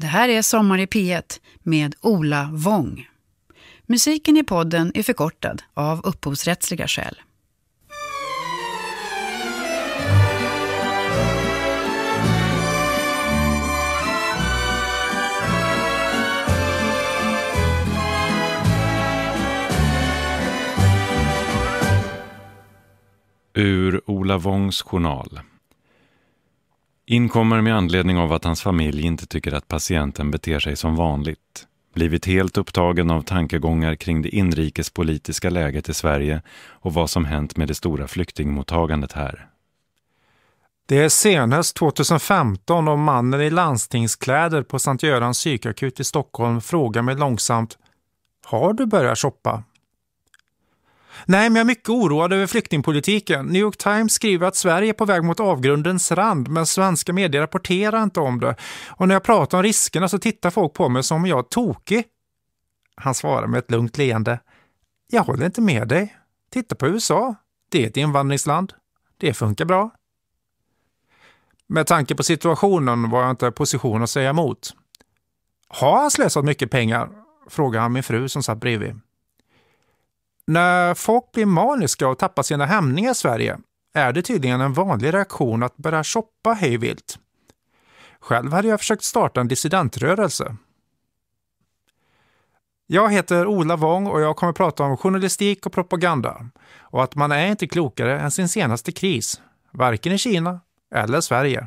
Det här är Sommar i P1 med Ola Wång. Musiken i podden är förkortad av upphovsrättsliga skäl. Ur Ola Wångs journal inkommer med anledning av att hans familj inte tycker att patienten beter sig som vanligt blivit helt upptagen av tankegångar kring det inrikespolitiska läget i Sverige och vad som hänt med det stora flyktingmottagandet här. Det är senhöst 2015 och mannen i landstingskläder på Sankt Görans psykakut i Stockholm frågar mig långsamt Har du börjat shoppa? Nej, men jag är mycket oroad över flyktingpolitiken. New York Times skriver att Sverige är på väg mot avgrundens rand, men svenska medier rapporterar inte om det. Och när jag pratar om riskerna så tittar folk på mig som om jag är tokig. Han svarar med ett lugnt leende. Jag håller inte med dig. Titta på USA. Det är ett invandringsland. Det funkar bra. Med tanke på situationen var jag inte i position att säga emot. Har han slösat mycket pengar? frågar han min fru som satt bredvid. När folk blir maniska och tappar sina hämningar i Sverige är det tydligen en vanlig reaktion att börja shoppa hejvilt. Själv hade jag försökt starta en dissidentrörelse. Jag heter Ola Wong och jag kommer prata om journalistik och propaganda och att man är inte klokare än sin senaste kris, varken i Kina eller Sverige.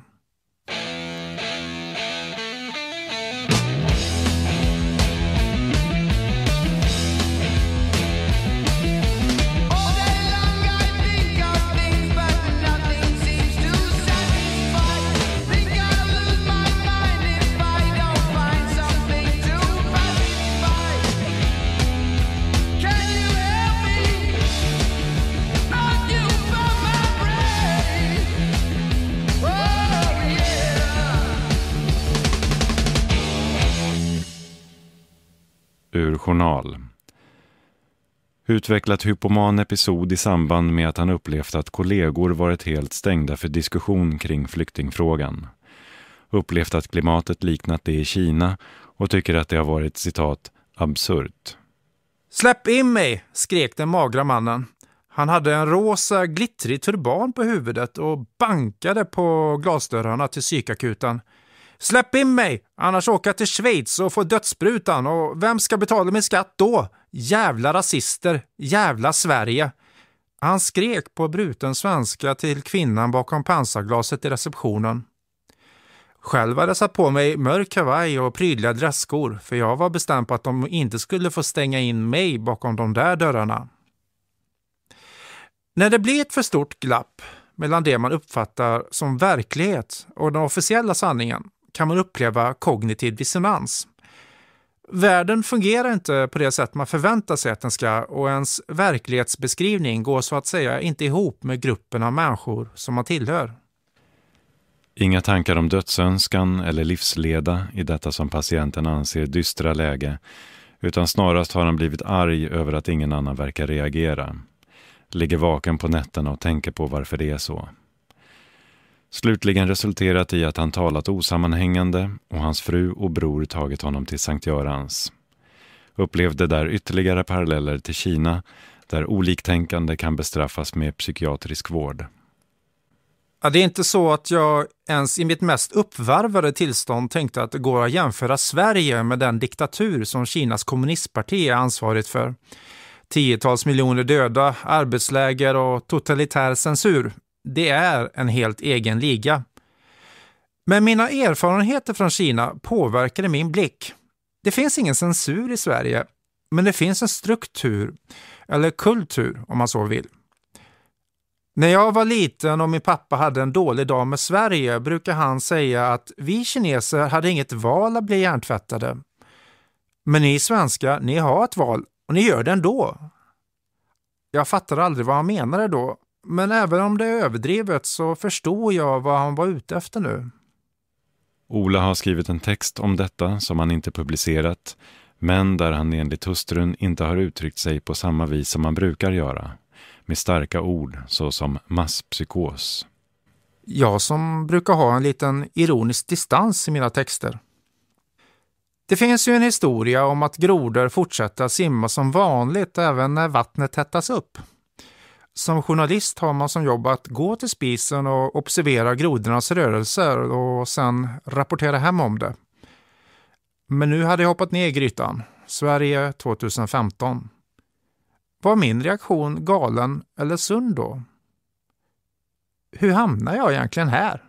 utvecklat hypoman episod i samband med att han upplevt att kollegor varit helt stängda för diskussion kring flyktingfrågan. Upplevt att klimatet liknat det i Kina och tycker att det har varit citat absurt. Släpp in mig! skrek den magra mannen. Han hade en rosa glittrig turban på huvudet och bankade på glasdörrarna till psykakuten. Släpp in mig, annars åker jag till Schweiz och får dödssprutan och vem ska betala min skatt då? Jävla rasister, jävla Sverige. Han skrek på bruten svenska till kvinnan bakom pansarglaset i receptionen. Själv hade jag satt på mig mörk kavaj och prydliga dresskor för jag var bestämd på att de inte skulle få stänga in mig bakom de där dörrarna. När det blir ett för stort glapp mellan det man uppfattar som verklighet och den officiella sanningen kan man uppleva kognitiv dissonans. Världen fungerar inte på det sätt man förväntar sig att den ska och ens verklighetsbeskrivning går så att säga inte ihop med gruppen av människor som man tillhör. Inga tankar om dödsönskan eller livsleda i detta som patienten anser dystra läge, utan snarast har han blivit arg över att ingen annan verkar reagera. Ligger vaken på nätterna och tänker på varför det är så. Slutligen resulterat i att han talat osammanhängande och hans fru och bror tagit honom till Sankt Görans. Upplevde där ytterligare paralleller till Kina där oliktänkande kan bestraffas med psykiatrisk vård. Ja, det är inte så att jag ens i mitt mest uppvarvade tillstånd tänkte att det går att jämföra Sverige med den diktatur som Kinas kommunistparti är ansvarigt för. Tiotals miljoner döda, arbetsläger och totalitär censur det är en helt egen liga. Men mina erfarenheter från Kina påverkade min blick. Det finns ingen censur i Sverige, men det finns en struktur, eller kultur om man så vill. När jag var liten och min pappa hade en dålig dag med Sverige brukade han säga att vi kineser hade inget val att bli hjärntvättade. Men ni svenskar, ni har ett val och ni gör det ändå. Jag fattade aldrig vad han menade då men även om det är överdrivet så förstår jag vad han var ute efter nu. Ola har skrivit en text om detta som han inte publicerat, men där han enligt hustrun inte har uttryckt sig på samma vis som man brukar göra, med starka ord såsom masspsykos. Jag som brukar ha en liten ironisk distans i mina texter. Det finns ju en historia om att grodor fortsätter simma som vanligt även när vattnet hettas upp som journalist har man som jobb att gå till spisen och observera grodornas rörelser och sen rapportera hem om det. Men nu hade jag hoppat ner i grytan. Sverige 2015. Var min reaktion galen eller sund då? Hur hamnar jag egentligen här?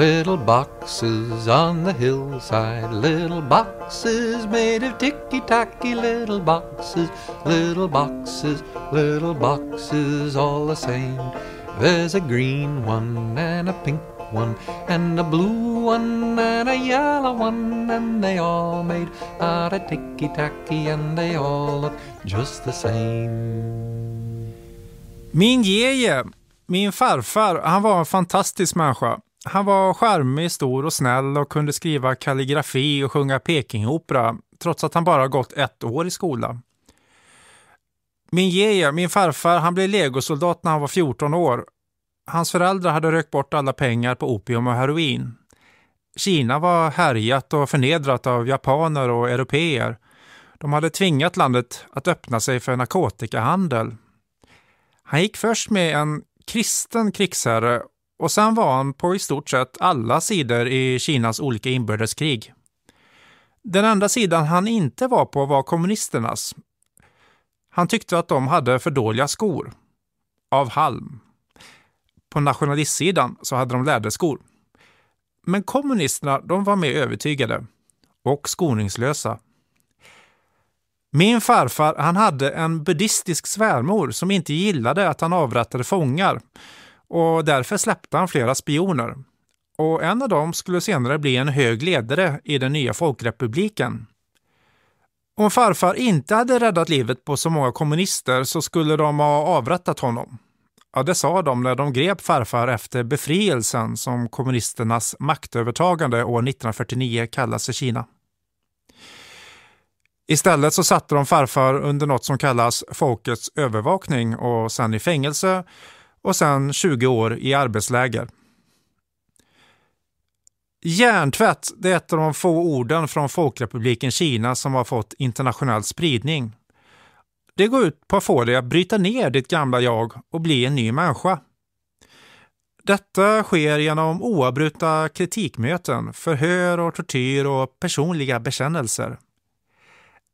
Little boxes on the hillside, little boxes made of ticky tacky, little boxes, little boxes, little boxes all the same. There's a green one and a pink one and a blue one and a yellow one, and they all made out of ticky tacky, and they all look just the same. Min min farfar, han var en fantastisk människa. Han var charmig, stor och snäll och kunde skriva kalligrafi och sjunga Pekingopera trots att han bara gått ett år i skolan. Min Geja, min farfar, han blev legosoldat när han var 14 år. Hans föräldrar hade rökt bort alla pengar på opium och heroin. Kina var härjat och förnedrat av japaner och europeer. De hade tvingat landet att öppna sig för narkotikahandel. Han gick först med en kristen krigsherre och sen var han på i stort sett alla sidor i Kinas olika inbördeskrig. Den enda sidan han inte var på var kommunisternas. Han tyckte att de hade för dåliga skor. Av halm. På nationalistsidan så hade de läderskor. Men kommunisterna, de var mer övertygade. Och skoningslösa. Min farfar, han hade en buddhistisk svärmor som inte gillade att han avrättade fångar och därför släppte han flera spioner. Och en av dem skulle senare bli en hög ledare i den nya folkrepubliken. Om farfar inte hade räddat livet på så många kommunister så skulle de ha avrättat honom. Ja, det sa de när de grep farfar efter befrielsen som kommunisternas maktövertagande år 1949 kallas i Kina. Istället så satte de farfar under något som kallas folkets övervakning och sen i fängelse och sen 20 år i arbetsläger. Järntvätt det är ett av de få orden från Folkrepubliken Kina som har fått internationell spridning. Det går ut på att få dig att bryta ner ditt gamla jag och bli en ny människa. Detta sker genom oavbrutna kritikmöten, förhör och tortyr och personliga bekännelser.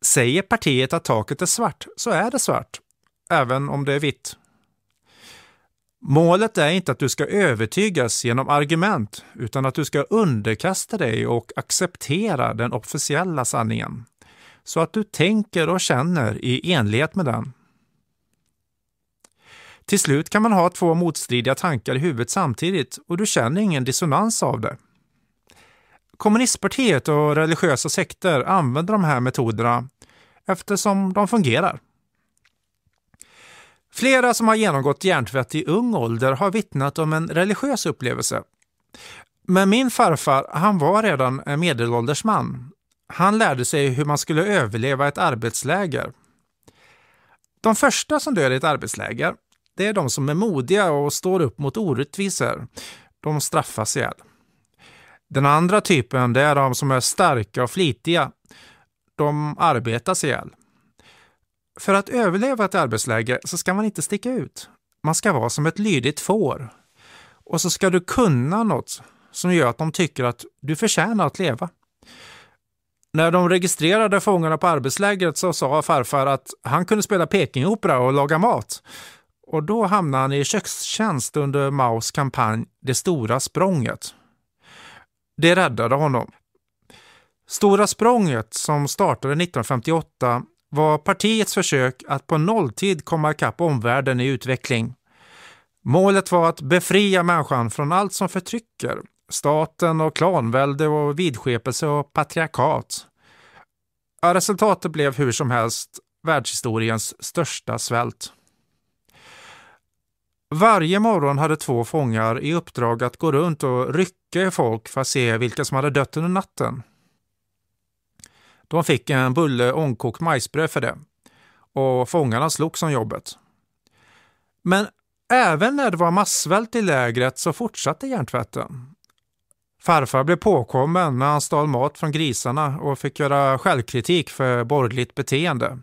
Säger partiet att taket är svart så är det svart, även om det är vitt. Målet är inte att du ska övertygas genom argument, utan att du ska underkasta dig och acceptera den officiella sanningen, så att du tänker och känner i enlighet med den. Till slut kan man ha två motstridiga tankar i huvudet samtidigt och du känner ingen dissonans av det. Kommunistpartiet och religiösa sekter använder de här metoderna eftersom de fungerar. Flera som har genomgått hjärntvätt i ung ålder har vittnat om en religiös upplevelse. Men min farfar, han var redan en medelålders man. Han lärde sig hur man skulle överleva ett arbetsläger. De första som dör i ett arbetsläger, det är de som är modiga och står upp mot orättvisor. De straffas ihjäl. Den andra typen, det är de som är starka och flitiga. De arbetas ihjäl. För att överleva ett arbetsläge så ska man inte sticka ut. Man ska vara som ett lydigt får. Och så ska du kunna något som gör att de tycker att du förtjänar att leva. När de registrerade fångarna på arbetslägret så sa farfar att han kunde spela Pekingopera och laga mat. Och då hamnade han i kökstjänst under Maos kampanj Det stora språnget. Det räddade honom. Stora språnget som startade 1958 var partiets försök att på nolltid komma ikapp omvärlden i utveckling. Målet var att befria människan från allt som förtrycker, staten och klanvälde och vidskepelse och patriarkat. resultatet blev hur som helst världshistoriens största svält. Varje morgon hade två fångar i uppdrag att gå runt och rycka i folk för att se vilka som hade dött under natten. De fick en bulle ångkokt majsbröd för det och fångarna slogs om jobbet. Men även när det var massvält i lägret så fortsatte hjärntvätten. Farfar blev påkommen när han stal mat från grisarna och fick göra självkritik för borgerligt beteende.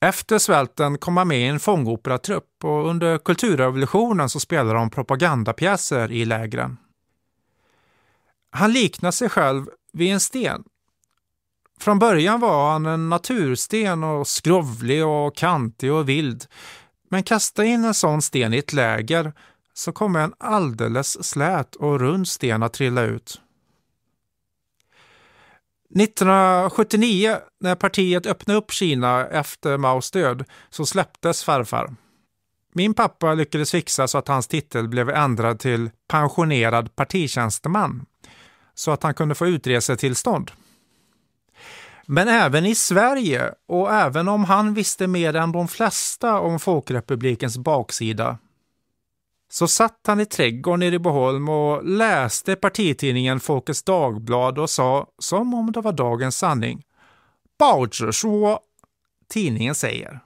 Efter svälten kom han med i en fångoperatrupp och under kulturrevolutionen så spelade de propagandapjäser i lägren. Han liknar sig själv vid en sten från början var han en natursten och skrovlig och kantig och vild. Men kasta in en sån sten i ett läger så kommer en alldeles slät och rund sten att trilla ut. 1979 när partiet öppnade upp Kina efter Maos död så släpptes farfar. Min pappa lyckades fixa så att hans titel blev ändrad till pensionerad partitjänsteman så att han kunde få utresetillstånd. Men även i Sverige, och även om han visste mer än de flesta om Folkrepublikens baksida, så satt han i trädgården i Ribboholm och läste partitidningen Folkets Dagblad och sa, som om det var dagens sanning, så tidningen säger.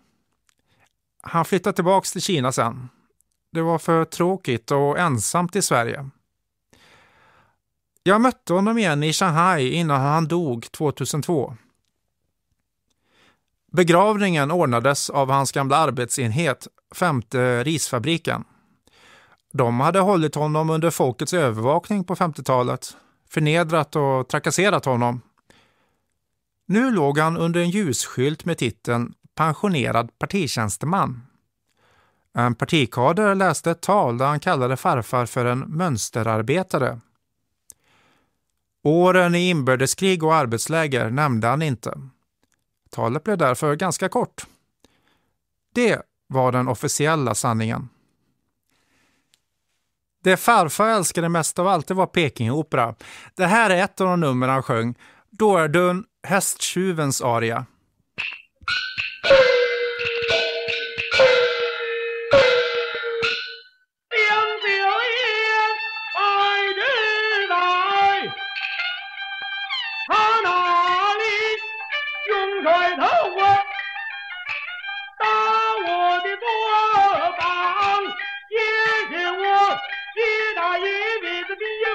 Han flyttade tillbaks till Kina sen. Det var för tråkigt och ensamt i Sverige. Jag mötte honom igen i Shanghai innan han dog 2002. Begravningen ordnades av hans gamla arbetsenhet, femte risfabriken. De hade hållit honom under folkets övervakning på 50-talet, förnedrat och trakasserat honom. Nu låg han under en ljusskylt med titeln pensionerad partitjänsteman. En partikader läste ett tal där han kallade farfar för en mönsterarbetare. Åren i inbördeskrig och arbetsläger nämnde han inte. Talet blev därför ganska kort. Det var den officiella sanningen. Det farfar älskade mest av allt det var Pekingopera. Det här är ett av de nummer han sjöng, Dun hästtjuvens aria.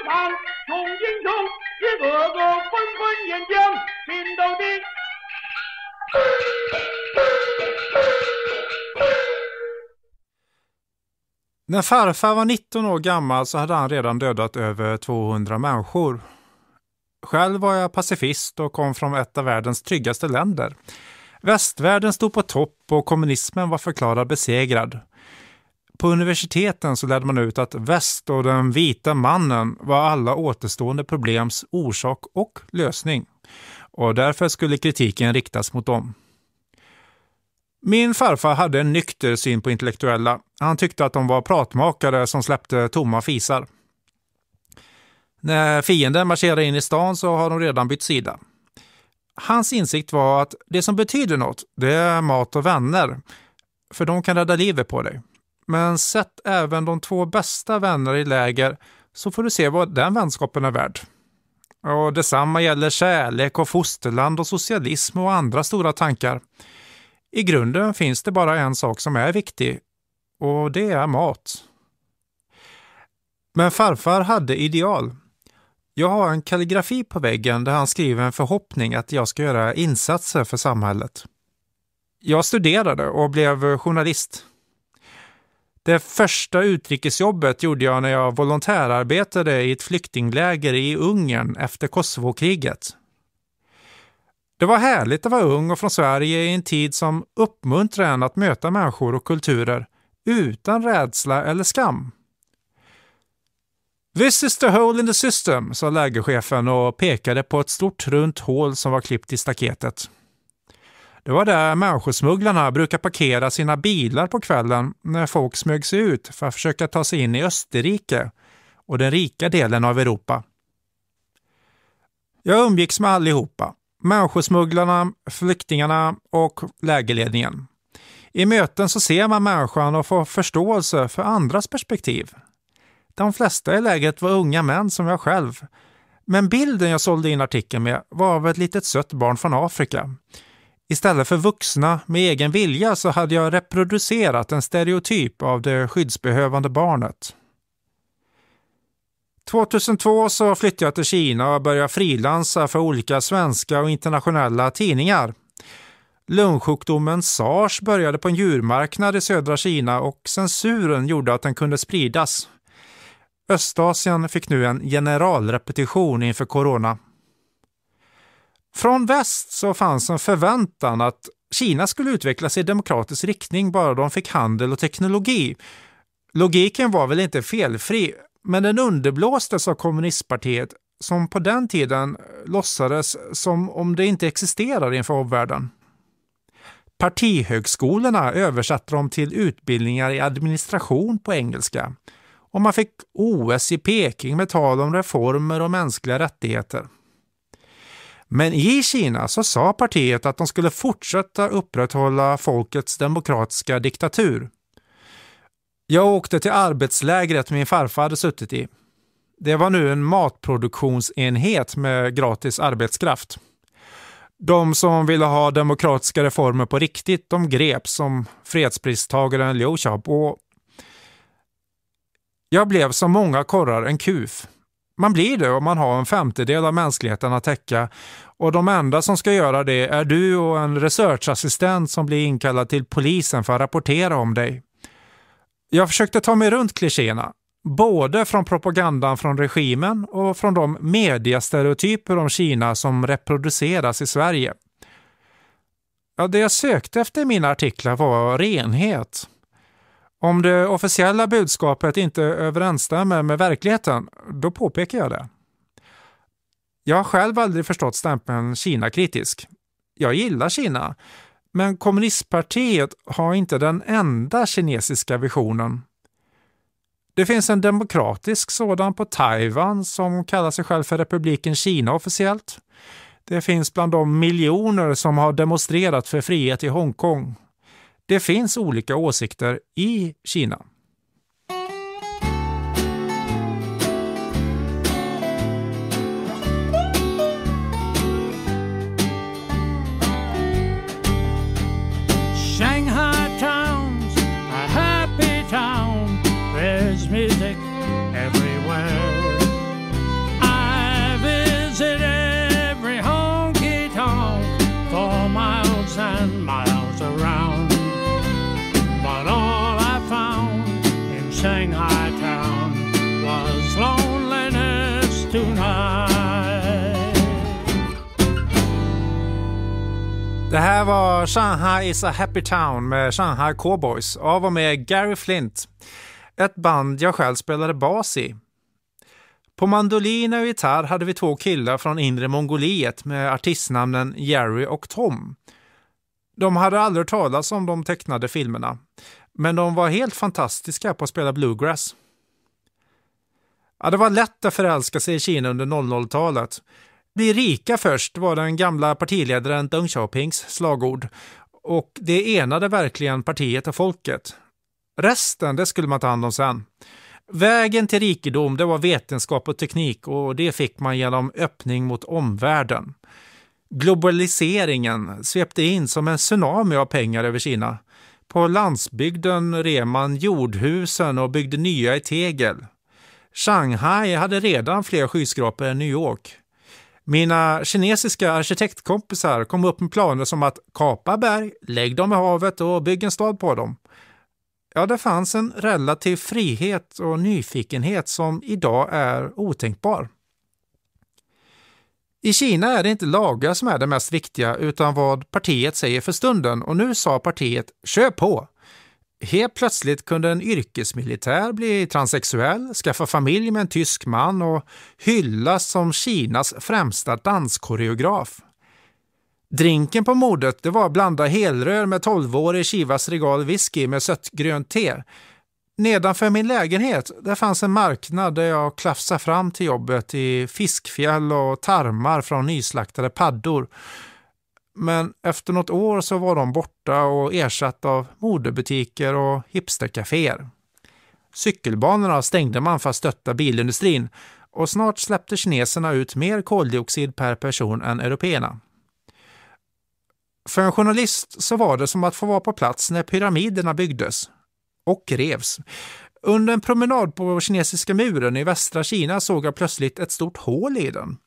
满众英雄，一个个纷纷演讲，奋斗的。När farfar var 19 år gammal så hade han redan dödat över 200 människor. Själv var jag pacifist och kom från ett av världens tryggaste länder. Västvärlden stod på topp och kommunismen var förklarad besegrad. På universiteten så lärde man ut att väst och den vita mannen var alla återstående problems orsak och lösning och därför skulle kritiken riktas mot dem. Min farfar hade en nykter syn på intellektuella. Han tyckte att de var pratmakare som släppte tomma fisar. När fienden marscherar in i stan så har de redan bytt sida. Hans insikt var att det som betyder något, det är mat och vänner. För de kan rädda livet på dig. Men sätt även de två bästa vänner i läger så får du se vad den vänskapen är värd. Och detsamma gäller kärlek och fosterland och socialism och andra stora tankar. I grunden finns det bara en sak som är viktig och det är mat. Men farfar hade ideal. Jag har en kalligrafi på väggen där han skriver en förhoppning att jag ska göra insatser för samhället. Jag studerade och blev journalist. Det första utrikesjobbet gjorde jag när jag volontärarbetade i ett flyktingläger i Ungern efter Kosovokriget. Det var härligt att vara ung och från Sverige i en tid som uppmuntrar en att möta människor och kulturer utan rädsla eller skam. This is the hole in the system, sa lägerchefen och pekade på ett stort runt hål som var klippt i staketet. Det var där människosmugglarna brukar parkera sina bilar på kvällen när folk smög sig ut för att försöka ta sig in i Österrike och den rika delen av Europa. Jag umgicks med allihopa, människosmugglarna, flyktingarna och lägerledningen. I möten så ser man människan och får förståelse för andras perspektiv. De flesta i lägret var unga män som jag själv. Men bilden jag sålde in artikeln med var av ett litet sött barn från Afrika Istället för vuxna med egen vilja så hade jag reproducerat en stereotyp av det skyddsbehövande barnet. 2002 så flyttade jag till Kina och började frilansa för olika svenska och internationella tidningar. Lungsjukdomen sars började på en djurmarknad i södra Kina och censuren gjorde att den kunde spridas. Östasien fick nu en generalrepetition inför corona. Från väst så fanns en förväntan att Kina skulle utvecklas i demokratisk riktning bara de fick handel och teknologi. Logiken var väl inte felfri, men den underblåstes av kommunistpartiet som på den tiden eh, låtsades som om det inte existerar inför omvärlden. Partihögskolorna översatte dem till utbildningar i administration på engelska och man fick OS i Peking med tal om reformer och mänskliga rättigheter. Men i Kina så sa partiet att de skulle fortsätta upprätthålla folkets demokratiska diktatur. Jag åkte till arbetslägret min farfar hade suttit i. Det var nu en matproduktionsenhet med gratis arbetskraft. De som ville ha demokratiska reformer på riktigt, de greps som fredspristagaren Liu Xiaobo. Jag blev som många korrar en kuf. Man blir det om man har en femtedel av mänskligheten att täcka och de enda som ska göra det är du och en researchassistent som blir inkallad till polisen för att rapportera om dig. Jag försökte ta mig runt klichéerna, både från propagandan från regimen och från de mediestereotyper om Kina som reproduceras i Sverige. Ja, det jag sökte efter i mina artiklar var renhet. Om det officiella budskapet inte överensstämmer med verkligheten, då påpekar jag det. Jag har själv aldrig förstått stämpeln Kina-kritisk. Jag gillar Kina, men kommunistpartiet har inte den enda kinesiska visionen. Det finns en demokratisk sådan på Taiwan som kallar sig själv för republiken Kina officiellt. Det finns bland de miljoner som har demonstrerat för frihet i Hongkong det finns olika åsikter i Kina. Det här var Shanghai is a happy town med Shanghai Cowboys av och med Gary Flint. Ett band jag själv spelade bas i. På mandolin och gitarr hade vi två killar från inre Mongoliet med artistnamnen Jerry och Tom. De hade aldrig hört talas om de tecknade filmerna, men de var helt fantastiska på att spela bluegrass. Ja, det var lätt att förälska sig i Kina under 00-talet. Bli rika först var den gamla partiledaren Deng Xiaopings slagord och det enade verkligen partiet och folket. Resten, det skulle man ta hand om sen. Vägen till rikedom, det var vetenskap och teknik och det fick man genom öppning mot omvärlden. Globaliseringen svepte in som en tsunami av pengar över Kina. På landsbygden rev man jordhusen och byggde nya i tegel. Shanghai hade redan fler skyskrapor än New York. Mina kinesiska arkitektkompisar kom upp med planer som att kapa berg, lägg dem i havet och bygg en stad på dem. Ja, det fanns en relativ frihet och nyfikenhet som idag är otänkbar. I Kina är det inte lagar som är det mest viktiga utan vad partiet säger för stunden och nu sa partiet “Kör på! Helt plötsligt kunde en yrkesmilitär bli transsexuell, skaffa familj med en tysk man och hyllas som Kinas främsta danskoreograf. Drinken på modet det var att blanda helrör med 12-årig Chivas Regal whisky med sött grönt te. Nedanför min lägenhet där fanns en marknad där jag klafsade fram till jobbet i fiskfjäll och tarmar från nyslaktade paddor men efter något år så var de borta och ersatt av modebutiker och hipstercaféer. Cykelbanorna stängde man för att stötta bilindustrin och snart släppte kineserna ut mer koldioxid per person än européerna. För en journalist så var det som att få vara på plats när pyramiderna byggdes och revs. Under en promenad på kinesiska muren i västra Kina såg jag plötsligt ett stort hål i den.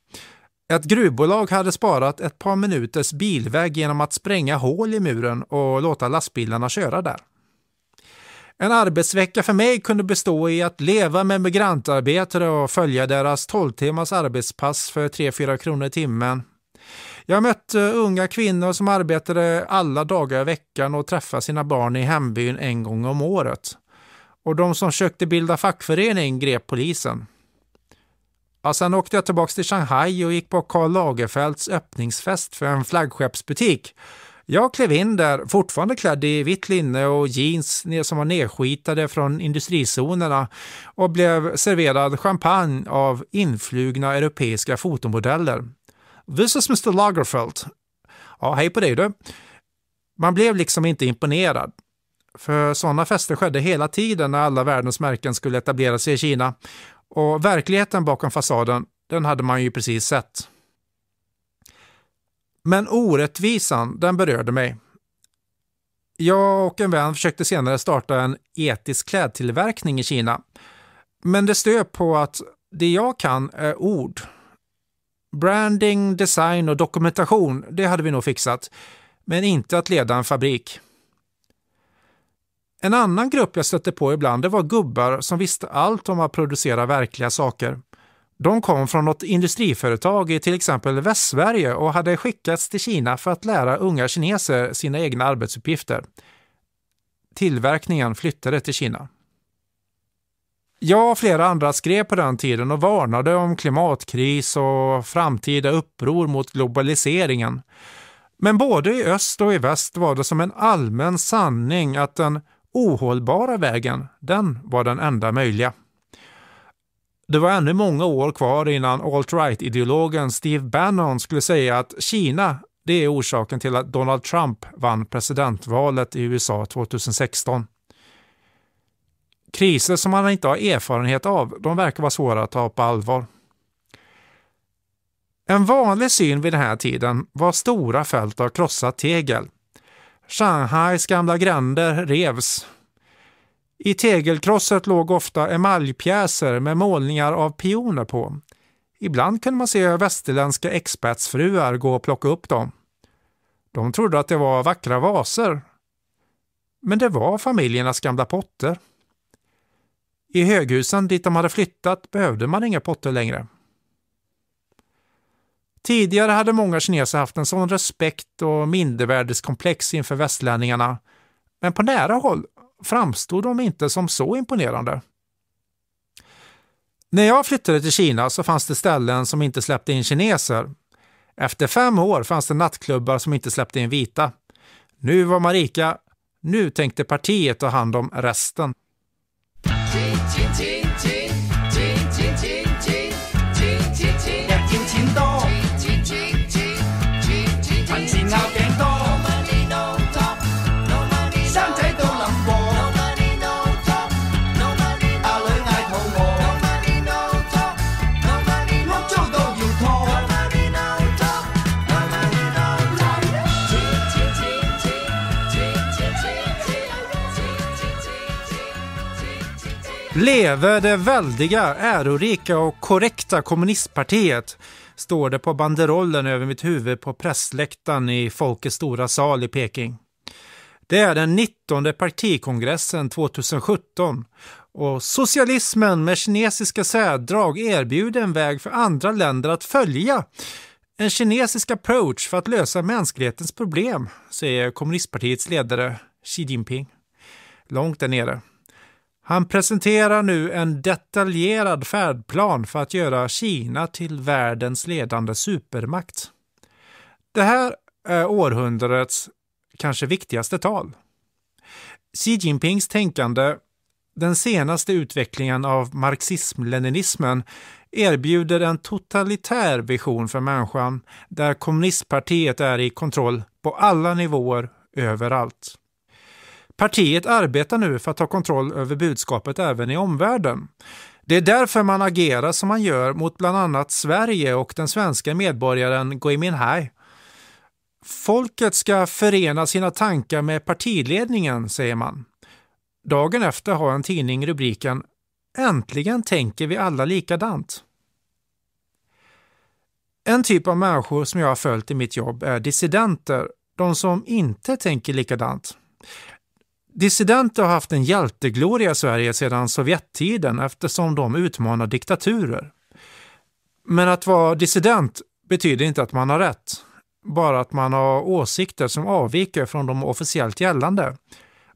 Ett gruvbolag hade sparat ett par minuters bilväg genom att spränga hål i muren och låta lastbilarna köra där. En arbetsvecka för mig kunde bestå i att leva med migrantarbetare och följa deras 12 timmars arbetspass för 3-4 kronor i timmen. Jag mötte unga kvinnor som arbetade alla dagar i veckan och träffade sina barn i hembyn en gång om året. Och de som försökte bilda fackförening grep polisen. Ja, sen åkte jag tillbaka till Shanghai och gick på Karl Lagerfelds öppningsfest för en flaggskeppsbutik. Jag klev in där, fortfarande klädd i vitt linne och jeans som var nedskitade från industrizonerna och blev serverad champagne av influgna europeiska fotomodeller. This is Mr Lagerfeld. Ja, hej på dig du. Man blev liksom inte imponerad. För sådana fester skedde hela tiden när alla världens märken skulle etablera sig i Kina. Och verkligheten bakom fasaden, den hade man ju precis sett. Men orättvisan, den berörde mig. Jag och en vän försökte senare starta en etisk klädtillverkning i Kina. Men det stöp på att det jag kan är ord. Branding, design och dokumentation, det hade vi nog fixat. Men inte att leda en fabrik. En annan grupp jag stötte på ibland det var gubbar som visste allt om att producera verkliga saker. De kom från något industriföretag i till exempel Västsverige och hade skickats till Kina för att lära unga kineser sina egna arbetsuppgifter. Tillverkningen flyttade till Kina. Jag och flera andra skrev på den tiden och varnade om klimatkris och framtida uppror mot globaliseringen. Men både i öst och i väst var det som en allmän sanning att den ohållbara vägen, den var den enda möjliga. Det var ännu många år kvar innan alt-right-ideologen Steve Bannon skulle säga att Kina, det är orsaken till att Donald Trump vann presidentvalet i USA 2016. Kriser som man inte har erfarenhet av, de verkar vara svåra att ta på allvar. En vanlig syn vid den här tiden var stora fält av krossat tegel Shanghais gamla gränder revs. I tegelkrosset låg ofta emaljpjäser med målningar av pioner på. Ibland kunde man se västerländska expatsfruar gå och plocka upp dem. De trodde att det var vackra vaser. Men det var familjernas gamla potter. I höghusen dit de hade flyttat behövde man inga potter längre. Tidigare hade många kineser haft en sån respekt och mindervärdeskomplex inför västlänningarna, men på nära håll framstod de inte som så imponerande. När jag flyttade till Kina så fanns det ställen som inte släppte in kineser. Efter fem år fanns det nattklubbar som inte släppte in vita. Nu var man rika. Nu tänkte partiet ta hand om resten. Leve det väldiga, ärorika och korrekta kommunistpartiet, står det på banderollen över mitt huvud på pressläktaren i Folkets stora sal i Peking. Det är den 19 partikongressen 2017 och socialismen med kinesiska särdrag erbjuder en väg för andra länder att följa. En kinesisk approach för att lösa mänsklighetens problem, säger kommunistpartiets ledare Xi Jinping. Långt där nere. Han presenterar nu en detaljerad färdplan för att göra Kina till världens ledande supermakt. Det här är århundradets kanske viktigaste tal. Xi Jinpings tänkande, den senaste utvecklingen av marxism-leninismen, erbjuder en totalitär vision för människan där kommunistpartiet är i kontroll på alla nivåer överallt. Partiet arbetar nu för att ta kontroll över budskapet även i omvärlden. Det är därför man agerar som man gör mot bland annat Sverige och den svenska medborgaren Gui Minhai. Folket ska förena sina tankar med partiledningen, säger man. Dagen efter har en tidning rubriken “Äntligen tänker vi alla likadant”. En typ av människor som jag har följt i mitt jobb är dissidenter, de som inte tänker likadant. Dissidenter har haft en hjältegloria i Sverige sedan Sovjettiden eftersom de utmanar diktaturer. Men att vara dissident betyder inte att man har rätt, bara att man har åsikter som avviker från de officiellt gällande.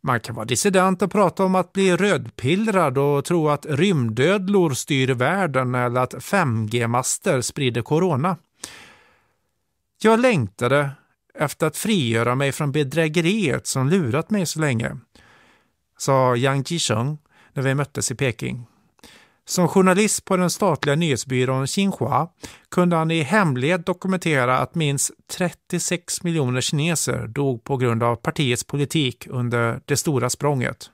Man kan vara dissident och prata om att bli rödpillrad och tro att rymdödlor styr världen eller att 5G-master sprider corona. Jag längtade efter att frigöra mig från bedrägeriet som lurat mig så länge, sa Yang Jisheng när vi möttes i Peking. Som journalist på den statliga nyhetsbyrån Xinhua kunde han i hemlighet dokumentera att minst 36 miljoner kineser dog på grund av partiets politik under det stora språnget.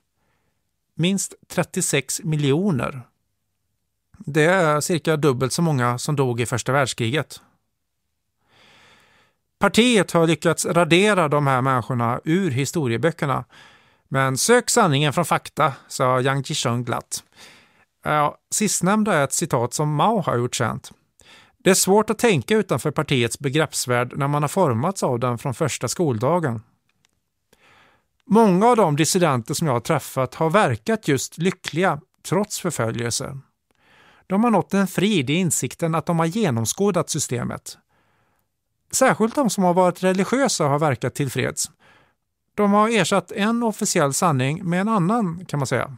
Minst 36 miljoner. Det är cirka dubbelt så många som dog i första världskriget. Partiet har lyckats radera de här människorna ur historieböckerna. Men sök sanningen från fakta, sa Yang Jisheng glatt. Ja, sistnämnda är ett citat som Mao har gjort känt. Det är svårt att tänka utanför partiets begreppsvärld när man har formats av den från första skoldagen. Många av de dissidenter som jag har träffat har verkat just lyckliga trots förföljelse. De har nått en frid i insikten att de har genomskådat systemet, Särskilt de som har varit religiösa har verkat tillfreds. De har ersatt en officiell sanning med en annan kan man säga.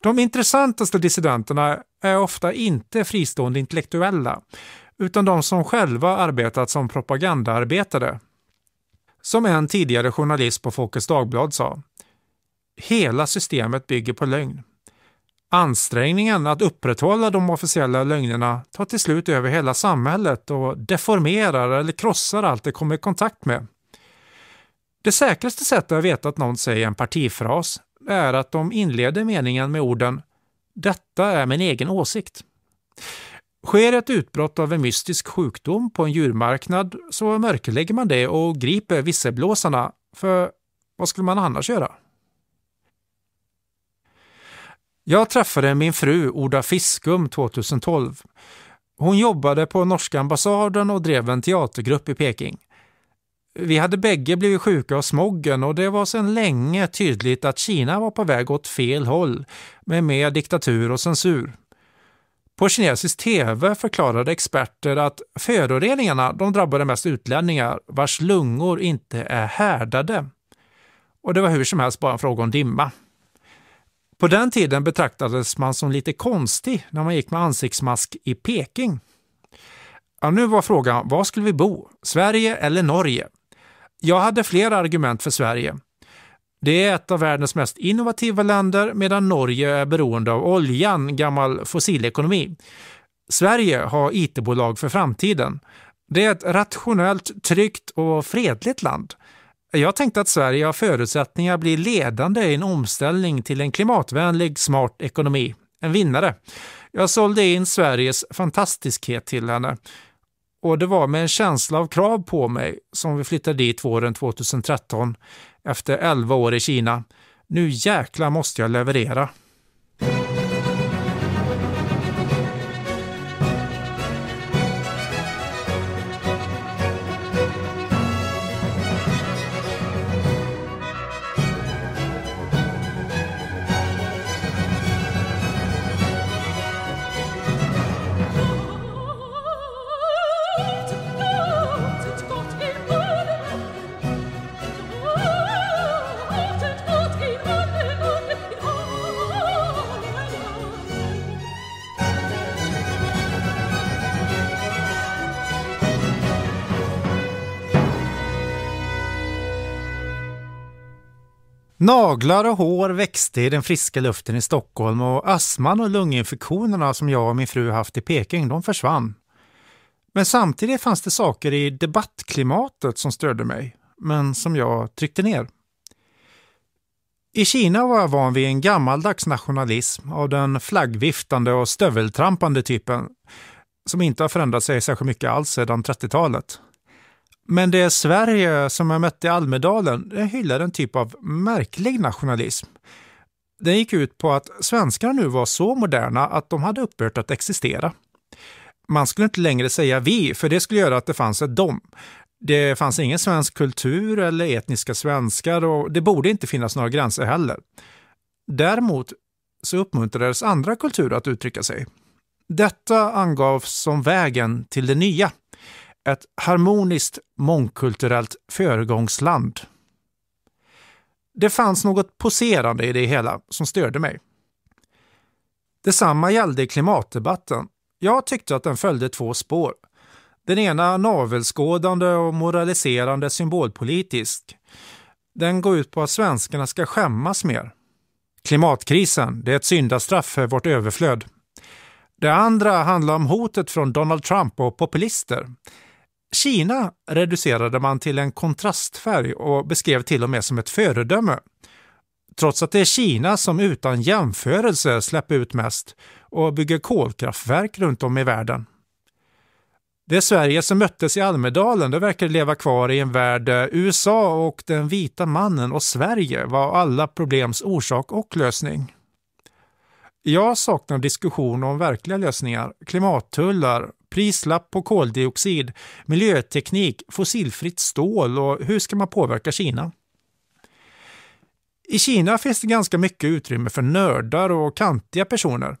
De intressantaste dissidenterna är ofta inte fristående intellektuella, utan de som själva arbetat som propagandaarbetare. Som en tidigare journalist på Folkets Dagblad sa, hela systemet bygger på lögn. Ansträngningen att upprätthålla de officiella lögnerna tar till slut över hela samhället och deformerar eller krossar allt det kommer i kontakt med. Det säkraste sättet att veta att någon säger en partifras är att de inleder meningen med orden “Detta är min egen åsikt”. Sker ett utbrott av en mystisk sjukdom på en djurmarknad så mörklägger man det och griper visselblåsarna, för vad skulle man annars göra? Jag träffade min fru Oda Fiskum 2012. Hon jobbade på norska ambassaden och drev en teatergrupp i Peking. Vi hade bägge blivit sjuka av smoggen och det var sedan länge tydligt att Kina var på väg åt fel håll med mer diktatur och censur. På kinesisk tv förklarade experter att föroreningarna de drabbade mest utlänningar vars lungor inte är härdade. Och det var hur som helst bara en fråga om dimma. På den tiden betraktades man som lite konstig när man gick med ansiktsmask i Peking. Ja, nu var frågan, var skulle vi bo? Sverige eller Norge? Jag hade flera argument för Sverige. Det är ett av världens mest innovativa länder medan Norge är beroende av oljan, gammal fossilekonomi. Sverige har IT-bolag för framtiden. Det är ett rationellt, tryggt och fredligt land. Jag tänkte att Sverige har förutsättningar att bli ledande i en omställning till en klimatvänlig, smart ekonomi. En vinnare. Jag sålde in Sveriges fantastiskhet till henne och det var med en känsla av krav på mig som vi flyttade dit våren 2013 efter 11 år i Kina. Nu jäkla måste jag leverera. Naglar och hår växte i den friska luften i Stockholm och astman och lunginfektionerna som jag och min fru haft i Peking, de försvann. Men samtidigt fanns det saker i debattklimatet som störde mig, men som jag tryckte ner. I Kina var jag van vid en gammaldags nationalism av den flaggviftande och stöveltrampande typen som inte har förändrat sig särskilt mycket alls sedan 30-talet. Men det Sverige som jag mötte i Almedalen hyllade en typ av märklig nationalism. Den gick ut på att svenskarna nu var så moderna att de hade upphört att existera. Man skulle inte längre säga vi, för det skulle göra att det fanns ett dom. Det fanns ingen svensk kultur eller etniska svenskar och det borde inte finnas några gränser heller. Däremot så uppmuntrades andra kulturer att uttrycka sig. Detta angavs som vägen till det nya ett harmoniskt mångkulturellt föregångsland. Det fanns något poserande i det hela som störde mig. Detsamma gällde klimatdebatten. Jag tyckte att den följde två spår. Den ena navelskådande och moraliserande symbolpolitisk. Den går ut på att svenskarna ska skämmas mer. Klimatkrisen, det är ett syndastraff för vårt överflöd. Det andra handlar om hotet från Donald Trump och populister. Kina reducerade man till en kontrastfärg och beskrev till och med som ett föredöme. Trots att det är Kina som utan jämförelse släpper ut mest och bygger kolkraftverk runt om i världen. Det Sverige som möttes i Almedalen det verkar leva kvar i en värld där USA och den vita mannen och Sverige var alla problems orsak och lösning. Jag saknar diskussion om verkliga lösningar, klimattullar, prislapp på koldioxid, miljöteknik, fossilfritt stål och hur ska man påverka Kina? I Kina finns det ganska mycket utrymme för nördar och kantiga personer.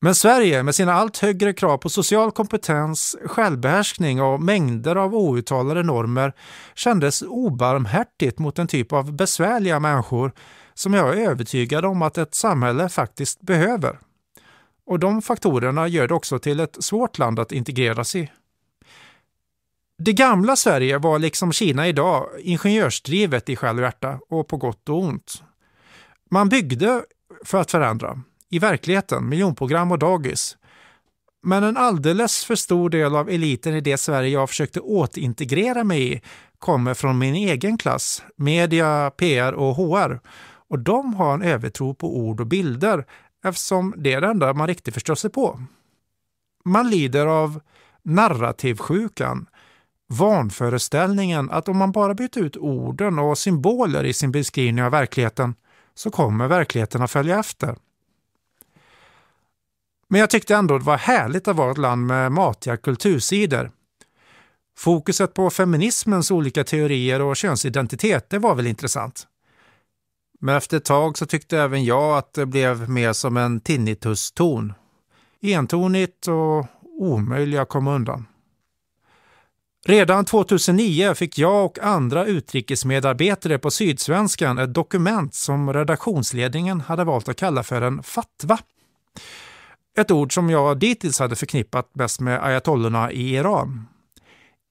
Men Sverige med sina allt högre krav på social kompetens, självbehärskning och mängder av outtalade normer kändes obarmhärtigt mot en typ av besvärliga människor som jag är övertygad om att ett samhälle faktiskt behöver. Och de faktorerna gör det också till ett svårt land att integreras i. Det gamla Sverige var liksom Kina idag ingenjörsdrivet i själ och hjärta och på gott och ont. Man byggde för att förändra, i verkligheten, miljonprogram och dagis. Men en alldeles för stor del av eliten i det Sverige jag försökte återintegrera mig i kommer från min egen klass, media, PR och HR. Och de har en övertro på ord och bilder eftersom det är det enda man riktigt förstår sig på. Man lider av narrativsjukan, vanföreställningen att om man bara byter ut orden och symboler i sin beskrivning av verkligheten så kommer verkligheten att följa efter. Men jag tyckte ändå det var härligt att vara ett land med matiga kultursidor. Fokuset på feminismens olika teorier och könsidentitet, det var väl intressant. Men efter ett tag så tyckte även jag att det blev mer som en tinnitus-ton. Entonigt och omöjligt att komma undan. Redan 2009 fick jag och andra utrikesmedarbetare på Sydsvenskan ett dokument som redaktionsledningen hade valt att kalla för en fatwa. Ett ord som jag dittills hade förknippat bäst med ayatollorna i Iran.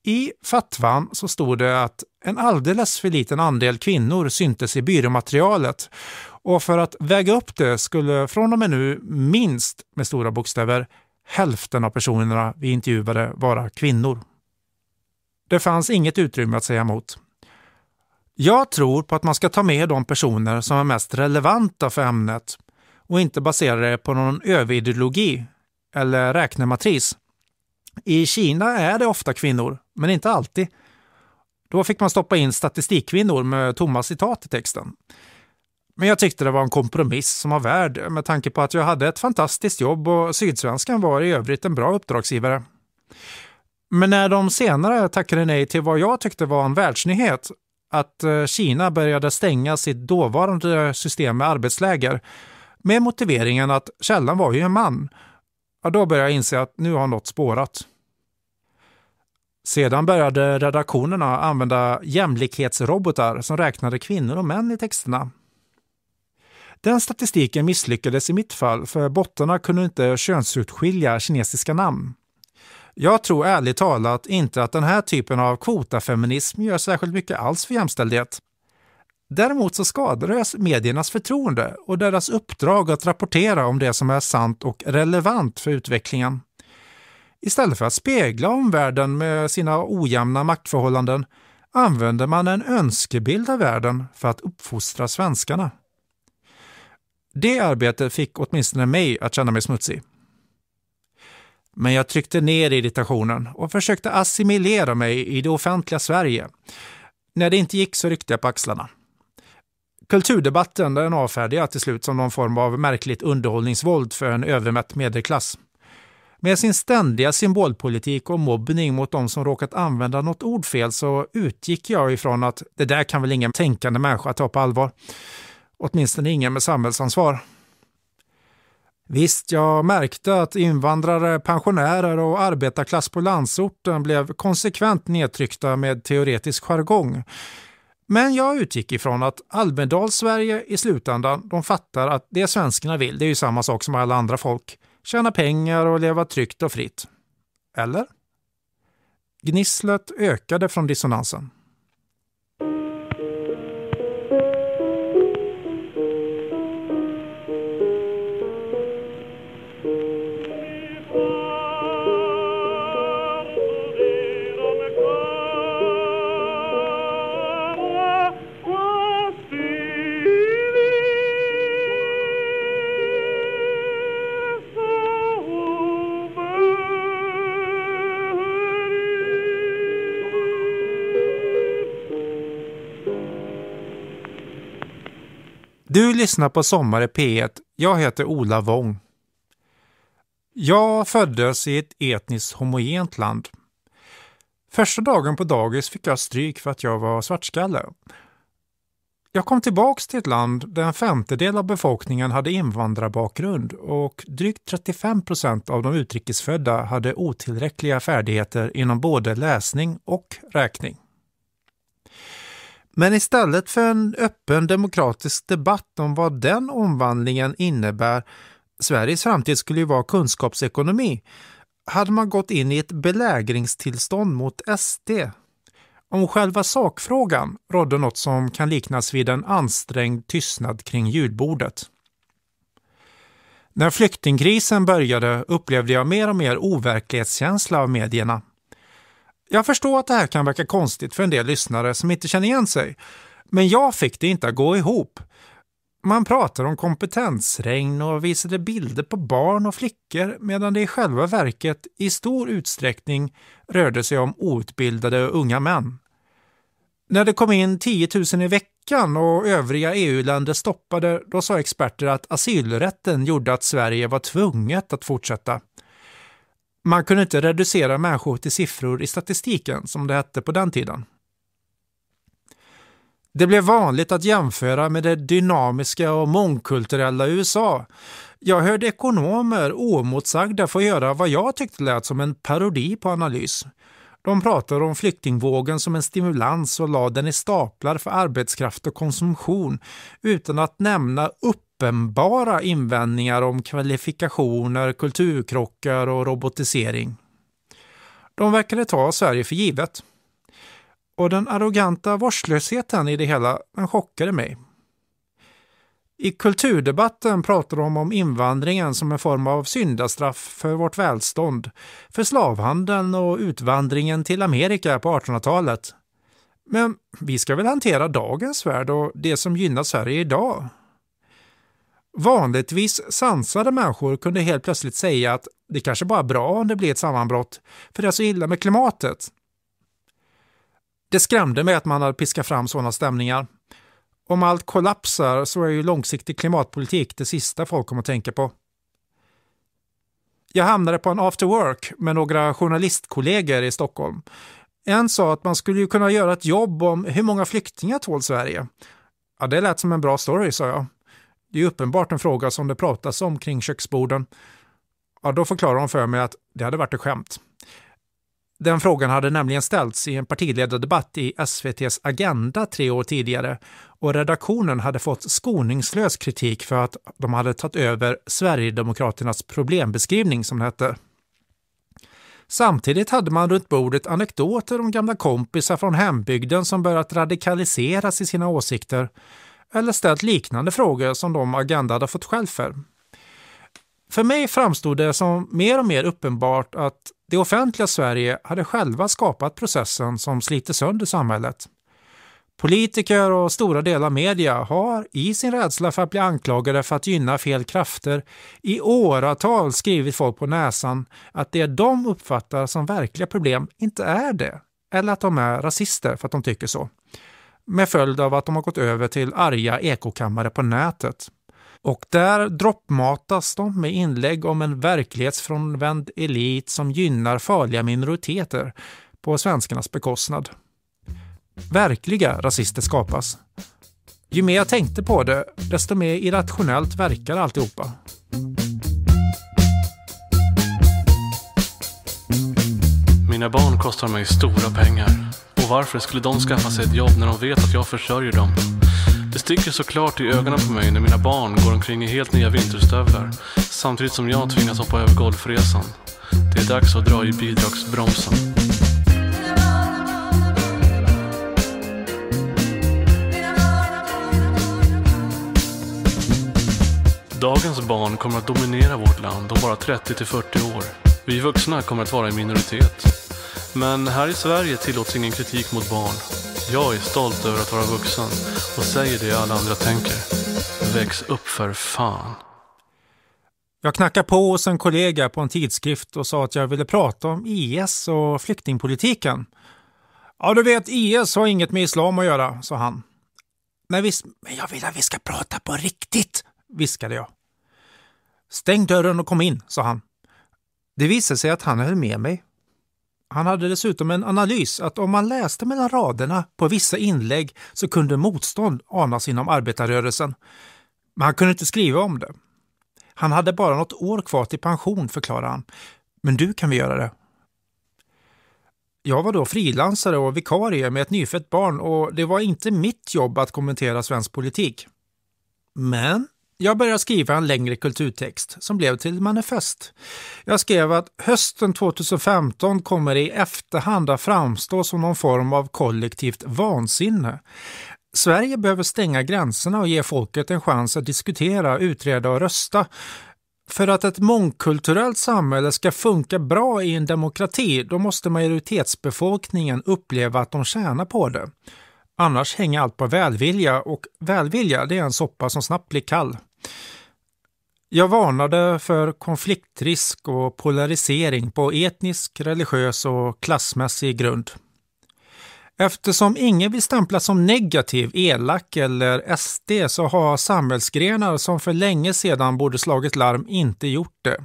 I fatwan så stod det att en alldeles för liten andel kvinnor syntes i byråmaterialet och för att väga upp det skulle från och med nu minst, med stora bokstäver, hälften av personerna vi intervjuade vara kvinnor. Det fanns inget utrymme att säga emot. Jag tror på att man ska ta med de personer som är mest relevanta för ämnet och inte basera det på någon överideologi eller räknematris i Kina är det ofta kvinnor, men inte alltid. Då fick man stoppa in statistikkvinnor med tomma citat i texten. Men jag tyckte det var en kompromiss som var värd med tanke på att jag hade ett fantastiskt jobb och Sydsvenskan var i övrigt en bra uppdragsgivare. Men när de senare tackade nej till vad jag tyckte var en världsnyhet, att eh, Kina började stänga sitt dåvarande system med arbetsläger, med motiveringen att källan var ju en man, ja, då började jag inse att nu har något spårat. Sedan började redaktionerna använda jämlikhetsrobotar som räknade kvinnor och män i texterna. Den statistiken misslyckades i mitt fall för bottarna kunde inte könsutskilja kinesiska namn. Jag tror ärligt talat inte att den här typen av kvotafeminism gör särskilt mycket alls för jämställdhet. Däremot så skadades mediernas förtroende och deras uppdrag att rapportera om det som är sant och relevant för utvecklingen. Istället för att spegla omvärlden med sina ojämna maktförhållanden använde man en önskebild av världen för att uppfostra svenskarna. Det arbetet fick åtminstone mig att känna mig smutsig. Men jag tryckte ner irritationen och försökte assimilera mig i det offentliga Sverige. När det inte gick så ryckte jag på axlarna. Kulturdebatten den avfärdade jag till slut som någon form av märkligt underhållningsvåld för en övermätt medelklass. Med sin ständiga symbolpolitik och mobbning mot de som råkat använda något ord fel så utgick jag ifrån att det där kan väl ingen tänkande människa ta på allvar. Åtminstone ingen med samhällsansvar. Visst, jag märkte att invandrare, pensionärer och arbetarklass på landsorten blev konsekvent nedtryckta med teoretisk jargong. Men jag utgick ifrån att Almedals-Sverige i slutändan, de fattar att det svenskarna vill, det är ju samma sak som alla andra folk tjäna pengar och leva tryggt och fritt. Eller? Gnisslet ökade från dissonansen. Du lyssnar på Sommar i P1. Jag heter Ola Wång. Jag föddes i ett etniskt homogent land. Första dagen på dagis fick jag stryk för att jag var svartskalle. Jag kom tillbaks till ett land där en femtedel av befolkningen hade invandrarbakgrund och drygt 35 procent av de utrikesfödda hade otillräckliga färdigheter inom både läsning och räkning. Men istället för en öppen demokratisk debatt om vad den omvandlingen innebär, Sveriges framtid skulle ju vara kunskapsekonomi, hade man gått in i ett belägringstillstånd mot SD. Om själva sakfrågan rådde något som kan liknas vid en ansträngd tystnad kring julbordet. När flyktingkrisen började upplevde jag mer och mer overklighetskänsla av medierna. Jag förstår att det här kan verka konstigt för en del lyssnare som inte känner igen sig, men jag fick det inte att gå ihop. Man pratar om kompetensregn och visade bilder på barn och flickor medan det i själva verket i stor utsträckning rörde sig om outbildade unga män. När det kom in 10 000 i veckan och övriga EU-länder stoppade, då sa experter att asylrätten gjorde att Sverige var tvunget att fortsätta. Man kunde inte reducera människor till siffror i statistiken, som det hette på den tiden. Det blev vanligt att jämföra med det dynamiska och mångkulturella USA. Jag hörde ekonomer oemotsagda få göra vad jag tyckte lät som en parodi på analys. De pratade om flyktingvågen som en stimulans och lade den i staplar för arbetskraft och konsumtion utan att nämna upp uppenbara invändningar om kvalifikationer, kulturkrockar och robotisering. De verkade ta Sverige för givet. Och den arroganta vårdslösheten i det hela den chockade mig. I kulturdebatten pratar de om invandringen som en form av syndastraff för vårt välstånd, för slavhandeln och utvandringen till Amerika på 1800-talet. Men vi ska väl hantera dagens värld och det som gynnar Sverige idag? Vanligtvis sansade människor kunde helt plötsligt säga att det kanske bara är bra om det blir ett sammanbrott, för det är så illa med klimatet. Det skrämde mig att man hade piskat fram sådana stämningar. Om allt kollapsar så är ju långsiktig klimatpolitik det sista folk kommer att tänka på. Jag hamnade på en after work med några journalistkollegor i Stockholm. En sa att man skulle ju kunna göra ett jobb om hur många flyktingar tål Sverige. Ja, det lät som en bra story, sa jag. Det är uppenbart en fråga som det pratas om kring köksborden. Ja, då förklarar hon för mig att det hade varit ett skämt. Den frågan hade nämligen ställts i en partiledardebatt i SVTs Agenda tre år tidigare och redaktionen hade fått skoningslös kritik för att de hade tagit över Sverigedemokraternas problembeskrivning som det hette. Samtidigt hade man runt bordet anekdoter om gamla kompisar från hembygden som börjat radikaliseras i sina åsikter eller ställt liknande frågor som de Agenda hade fått själv för. För mig framstod det som mer och mer uppenbart att det offentliga Sverige hade själva skapat processen som sliter sönder samhället. Politiker och stora delar av media har i sin rädsla för att bli anklagade för att gynna fel krafter i åratal skrivit folk på näsan att det de uppfattar som verkliga problem inte är det, eller att de är rasister för att de tycker så med följd av att de har gått över till arga ekokammare på nätet. Och där droppmatas de med inlägg om en verklighetsfrånvänd elit som gynnar farliga minoriteter på svenskarnas bekostnad. Verkliga rasister skapas. Ju mer jag tänkte på det, desto mer irrationellt verkar alltihopa. Mina barn kostar mig stora pengar. Och varför skulle de skaffa sig ett jobb när de vet att jag försörjer dem? Det sticker såklart i ögonen på mig när mina barn går omkring i helt nya vinterstövlar samtidigt som jag tvingas hoppa över golfresan. Det är dags att dra i bidragsbromsen. Dagens barn kommer att dominera vårt land om bara 30 40 år. Vi vuxna kommer att vara i minoritet. Men här i Sverige tillåts ingen kritik mot barn. Jag är stolt över att vara vuxen och säger det alla andra tänker. Väx upp för fan. Jag knackade på hos en kollega på en tidskrift och sa att jag ville prata om IS och flyktingpolitiken. Ja, du vet, IS har inget med islam att göra, sa han. Nej visst, men jag vill att vi ska prata på riktigt, viskade jag. Stäng dörren och kom in, sa han. Det visade sig att han höll med mig han hade dessutom en analys att om man läste mellan raderna på vissa inlägg så kunde motstånd anas inom arbetarrörelsen. Men han kunde inte skriva om det. Han hade bara något år kvar till pension, förklarade han. Men du kan vi göra det. Jag var då frilansare och vikarie med ett nyfött barn och det var inte mitt jobb att kommentera svensk politik. Men jag började skriva en längre kulturtext som blev till manifest. Jag skrev att hösten 2015 kommer i efterhand att framstå som någon form av kollektivt vansinne. Sverige behöver stänga gränserna och ge folket en chans att diskutera, utreda och rösta. För att ett mångkulturellt samhälle ska funka bra i en demokrati, då måste majoritetsbefolkningen uppleva att de tjänar på det. Annars hänger allt på välvilja och välvilja det är en soppa som snabbt blir kall. Jag varnade för konfliktrisk och polarisering på etnisk, religiös och klassmässig grund. Eftersom ingen vill stämplas som negativ, elak eller SD så har samhällsgrenar som för länge sedan borde slagit larm inte gjort det.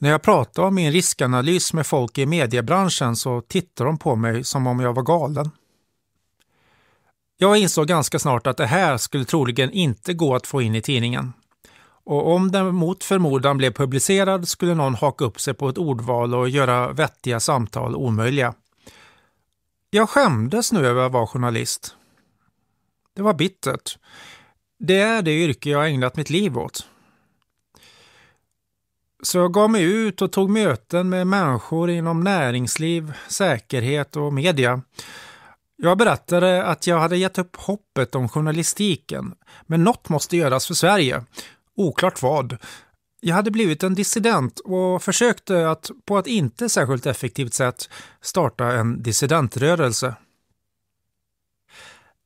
När jag pratar om min riskanalys med folk i mediebranschen så tittar de på mig som om jag var galen. Jag insåg ganska snart att det här skulle troligen inte gå att få in i tidningen. Och om den mot förmodan blev publicerad skulle någon haka upp sig på ett ordval och göra vettiga samtal omöjliga. Jag skämdes nu över att vara journalist. Det var bittert. Det är det yrke jag ägnat mitt liv åt. Så jag gav mig ut och tog möten med människor inom näringsliv, säkerhet och media jag berättade att jag hade gett upp hoppet om journalistiken, men något måste göras för Sverige. Oklart vad. Jag hade blivit en dissident och försökte att på ett inte särskilt effektivt sätt starta en dissidentrörelse.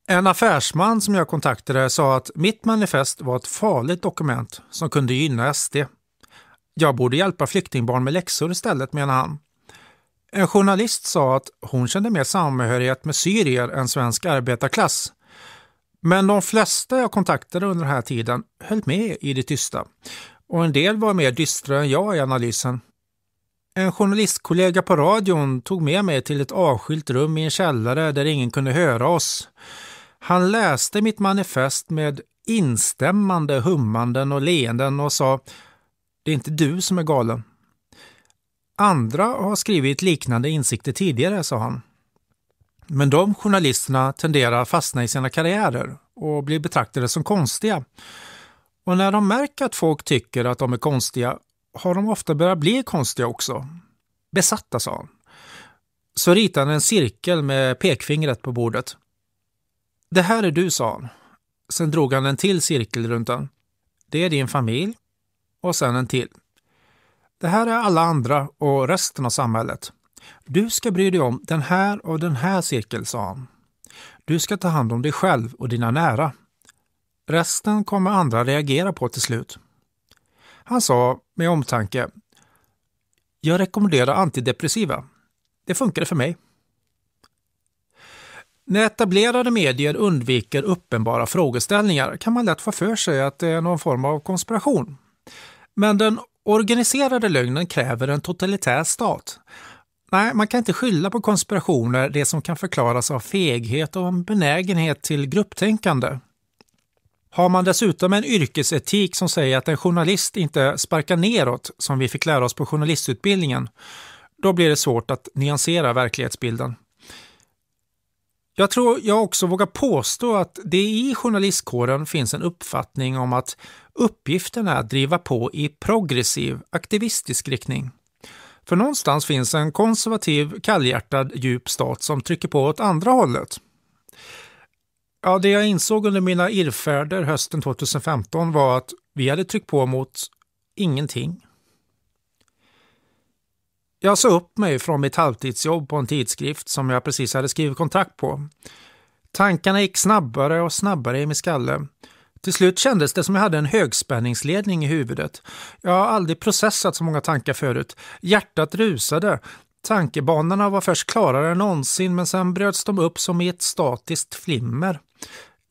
En affärsman som jag kontaktade sa att mitt manifest var ett farligt dokument som kunde gynna SD. Jag borde hjälpa flyktingbarn med läxor istället, menar han. En journalist sa att hon kände mer samhörighet med syrier än svensk arbetarklass. Men de flesta jag kontaktade under den här tiden höll med i det tysta. Och en del var mer dystra än jag i analysen. En journalistkollega på radion tog med mig till ett avskilt rum i en källare där ingen kunde höra oss. Han läste mitt manifest med instämmande hummanden och leenden och sa Det är inte du som är galen, Andra har skrivit liknande insikter tidigare, sa han. Men de journalisterna tenderar att fastna i sina karriärer och blir betraktade som konstiga. Och när de märker att folk tycker att de är konstiga har de ofta börjat bli konstiga också. Besatta, sa han. Så ritade han en cirkel med pekfingret på bordet. Det här är du, sa han. Sen drog han en till cirkel runt den. Det är din familj. Och sen en till. Det här är alla andra och resten av samhället. Du ska bry dig om den här och den här cirkeln. sa han. Du ska ta hand om dig själv och dina nära. Resten kommer andra reagera på till slut. Han sa med omtanke, jag rekommenderar antidepressiva. Det funkade för mig. När etablerade medier undviker uppenbara frågeställningar kan man lätt få för sig att det är någon form av konspiration. Men den Organiserade lögnen kräver en totalitär stat. Nej, man kan inte skylla på konspirationer det som kan förklaras av feghet och en benägenhet till grupptänkande. Har man dessutom en yrkesetik som säger att en journalist inte sparkar neråt, som vi fick lära oss på journalistutbildningen, då blir det svårt att nyansera verklighetsbilden. Jag tror jag också vågar påstå att det i journalistkåren finns en uppfattning om att uppgiften är att driva på i progressiv, aktivistisk riktning. För någonstans finns en konservativ, kallhjärtad, djup stat som trycker på åt andra hållet. Ja, det jag insåg under mina irrfärder hösten 2015 var att vi hade tryckt på mot ingenting. Jag sa upp mig från mitt halvtidsjobb på en tidskrift som jag precis hade skrivit kontrakt på. Tankarna gick snabbare och snabbare i min skalle. Till slut kändes det som jag hade en högspänningsledning i huvudet. Jag har aldrig processat så många tankar förut. Hjärtat rusade. Tankebanorna var först klarare än någonsin men sen bröts de upp som i ett statiskt flimmer.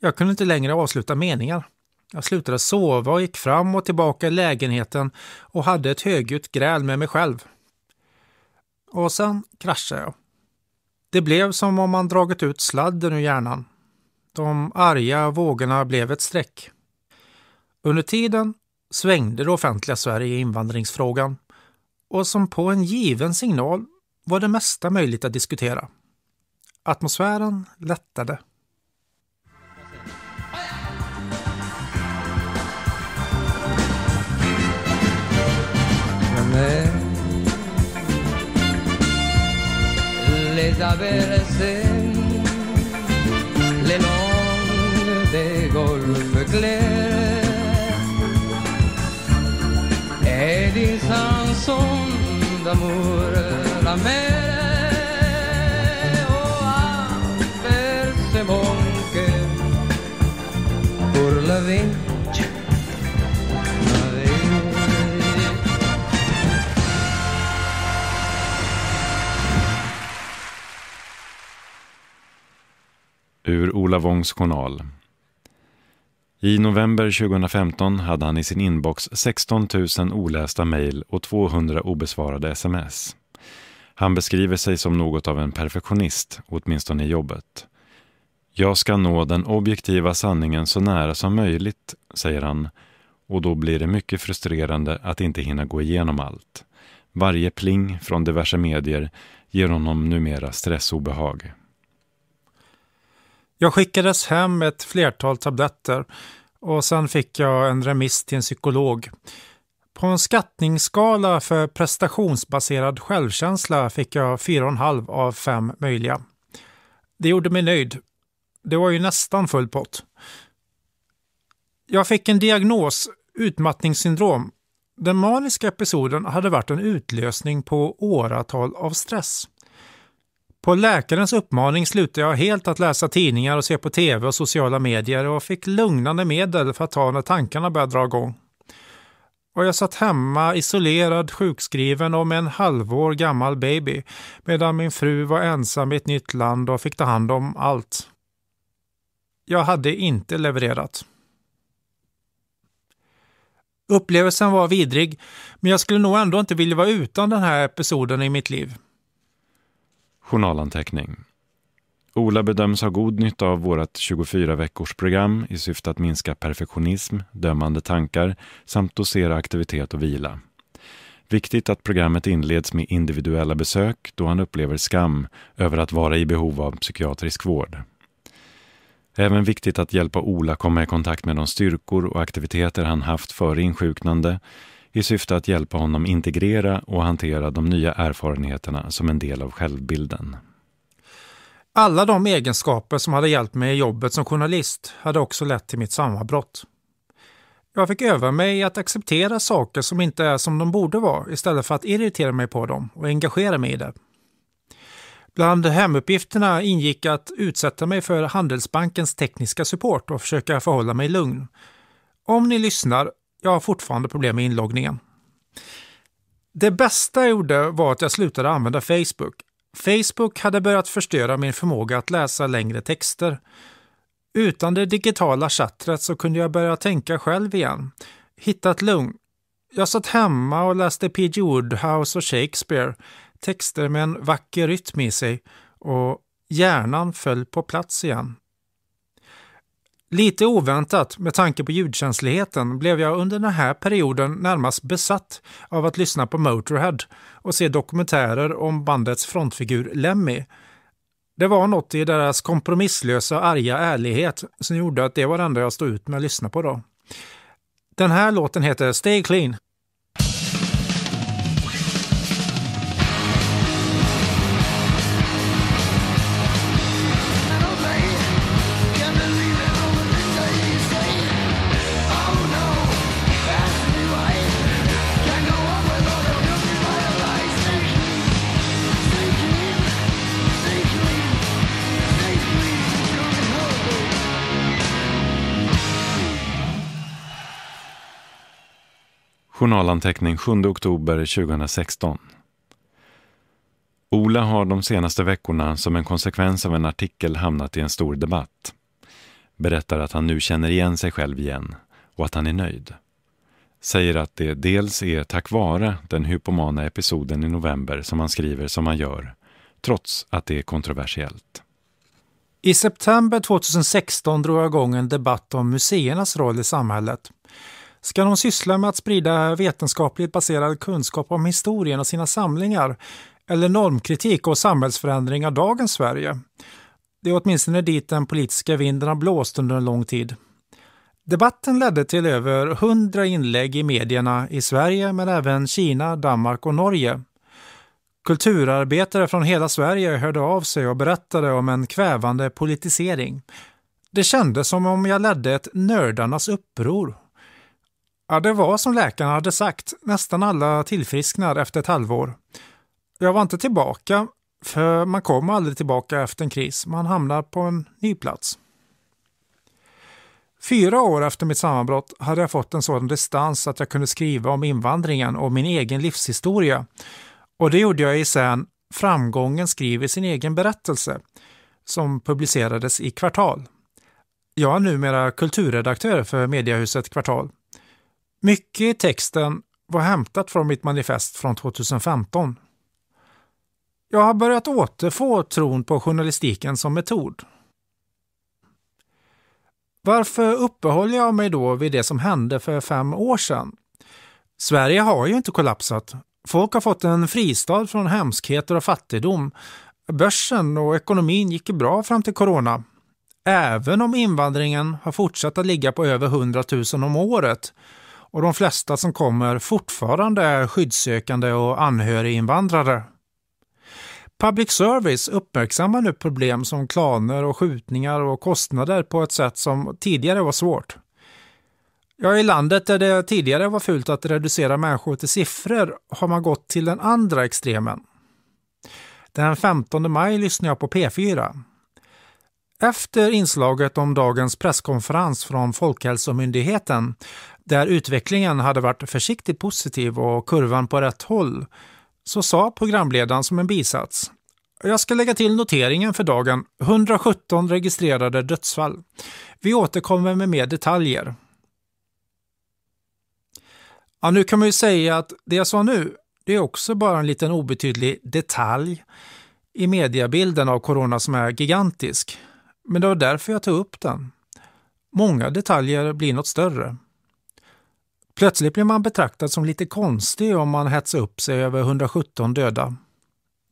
Jag kunde inte längre avsluta meningar. Jag slutade sova och gick fram och tillbaka i lägenheten och hade ett högljutt gräl med mig själv och sen kraschade jag. Det blev som om man dragit ut sladden ur hjärnan. De arga vågorna blev ett streck. Under tiden svängde det offentliga Sverige i invandringsfrågan och som på en given signal var det mesta möjligt att diskutera. Atmosfären lättade. Men, eh, les a versés les langues des golfes clairs et d'une chanson d'amour la mer oh, a versé mon cœur pour la vie Ur Ola Wångs journal. I november 2015 hade han i sin inbox 16 000 olästa mejl och 200 obesvarade sms. Han beskriver sig som något av en perfektionist, åtminstone i jobbet. Jag ska nå den objektiva sanningen så nära som möjligt, säger han. Och då blir det mycket frustrerande att inte hinna gå igenom allt. Varje pling från diverse medier ger honom numera stressobehag. Jag skickades hem ett flertal tabletter och sen fick jag en remiss till en psykolog. På en skattningsskala för prestationsbaserad självkänsla fick jag 4,5 av 5 möjliga. Det gjorde mig nöjd. Det var ju nästan full pott. Jag fick en diagnos, utmattningssyndrom. Den maniska episoden hade varit en utlösning på åratal av stress. På läkarens uppmaning slutade jag helt att läsa tidningar och se på tv och sociala medier och fick lugnande medel för att ta när tankarna började dra igång. Och jag satt hemma isolerad, sjukskriven och med en halvår gammal baby medan min fru var ensam i ett nytt land och fick ta hand om allt. Jag hade inte levererat. Upplevelsen var vidrig, men jag skulle nog ändå inte vilja vara utan den här episoden i mitt liv. Journalanteckning. Ola bedöms ha god nytta av vårt 24 veckors program i syfte att minska perfektionism, dömande tankar samt dosera aktivitet och vila. Viktigt att programmet inleds med individuella besök då han upplever skam över att vara i behov av psykiatrisk vård. Även viktigt att hjälpa Ola komma i kontakt med de styrkor och aktiviteter han haft före insjuknande i syfte att hjälpa honom integrera och hantera de nya erfarenheterna som en del av självbilden. Alla de egenskaper som hade hjälpt mig i jobbet som journalist hade också lett till mitt sammanbrott. Jag fick öva mig att acceptera saker som inte är som de borde vara istället för att irritera mig på dem och engagera mig i det. Bland hemuppgifterna ingick att utsätta mig för Handelsbankens tekniska support och försöka förhålla mig lugn. Om ni lyssnar jag har fortfarande problem med inloggningen. Det bästa jag gjorde var att jag slutade använda Facebook. Facebook hade börjat förstöra min förmåga att läsa längre texter. Utan det digitala chattret så kunde jag börja tänka själv igen. Hitta ett lugn. Jag satt hemma och läste P.G. Woodhouse och Shakespeare, texter med en vacker rytm i sig och hjärnan föll på plats igen. Lite oväntat med tanke på ljudkänsligheten blev jag under den här perioden närmast besatt av att lyssna på Motorhead och se dokumentärer om bandets frontfigur Lemmy. Det var något i deras kompromisslösa arga ärlighet som gjorde att det var det enda jag stod ut med att lyssna på då. Den här låten heter Stay Clean Journalanteckning 7 oktober 2016. Ola har de senaste veckorna som en konsekvens av en artikel hamnat i en stor debatt. Berättar att han nu känner igen sig själv igen och att han är nöjd. Säger att det dels är tack vare den hypomana episoden i november som han skriver som han gör, trots att det är kontroversiellt. I september 2016 drog jag igång en debatt om museernas roll i samhället ska de syssla med att sprida vetenskapligt baserad kunskap om historien och sina samlingar eller normkritik och samhällsförändring av dagens Sverige? Det är åtminstone dit den politiska vinden har blåst under en lång tid. Debatten ledde till över hundra inlägg i medierna i Sverige men även Kina, Danmark och Norge. Kulturarbetare från hela Sverige hörde av sig och berättade om en kvävande politisering. Det kändes som om jag ledde ett nördarnas uppror Ja, det var som läkarna hade sagt. Nästan alla tillfrisknar efter ett halvår. Jag var inte tillbaka, för man kommer aldrig tillbaka efter en kris. Man hamnar på en ny plats. Fyra år efter mitt sammanbrott hade jag fått en sådan distans att jag kunde skriva om invandringen och min egen livshistoria. Och det gjorde jag i sen Framgången skriver sin egen berättelse som publicerades i Kvartal. Jag är numera kulturredaktör för mediehuset Kvartal. Mycket i texten var hämtat från mitt manifest från 2015. Jag har börjat återfå tron på journalistiken som metod. Varför uppehåller jag mig då vid det som hände för fem år sedan? Sverige har ju inte kollapsat. Folk har fått en fristad från hemskheter och fattigdom. Börsen och ekonomin gick bra fram till corona. Även om invandringen har fortsatt att ligga på över 100 000 om året och de flesta som kommer fortfarande är skyddssökande och anhöriginvandrare. Public service uppmärksammar nu problem som klaner och skjutningar och kostnader på ett sätt som tidigare var svårt. Ja, i landet där det tidigare var fult att reducera människor till siffror har man gått till den andra extremen. Den 15 maj lyssnade jag på P4. Efter inslaget om dagens presskonferens från Folkhälsomyndigheten där utvecklingen hade varit försiktigt positiv och kurvan på rätt håll, så sa programledaren som en bisats jag ska lägga till noteringen för dagen. 117 registrerade dödsfall. Vi återkommer med mer detaljer. Ja, nu kan man ju säga att det jag sa nu, det är också bara en liten obetydlig detalj i mediebilden av corona som är gigantisk. Men det var därför jag tog upp den. Många detaljer blir något större. Plötsligt blir man betraktad som lite konstig om man hetsar upp sig över 117 döda.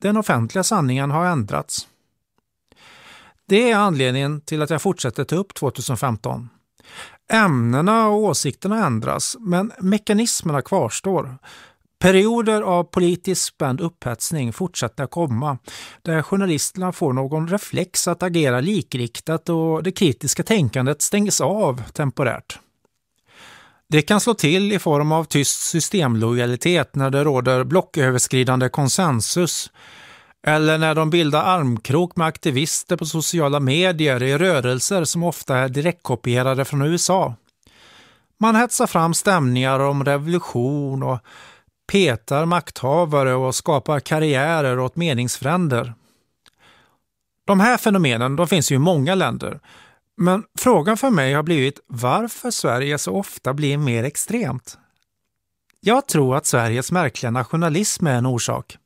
Den offentliga sanningen har ändrats. Det är anledningen till att jag fortsätter ta upp 2015. Ämnena och åsikterna ändras, men mekanismerna kvarstår. Perioder av politiskt spänd upphetsning fortsätter att komma, där journalisterna får någon reflex att agera likriktat och det kritiska tänkandet stängs av temporärt. Det kan slå till i form av tyst systemlojalitet när det råder blocköverskridande konsensus eller när de bildar armkrok med aktivister på sociala medier i rörelser som ofta är direktkopierade från USA. Man hetsar fram stämningar om revolution och petar makthavare och skapar karriärer åt meningsfränder. De här fenomenen de finns i många länder men frågan för mig har blivit varför Sverige så ofta blir mer extremt. Jag tror att Sveriges märkliga nationalism är en orsak.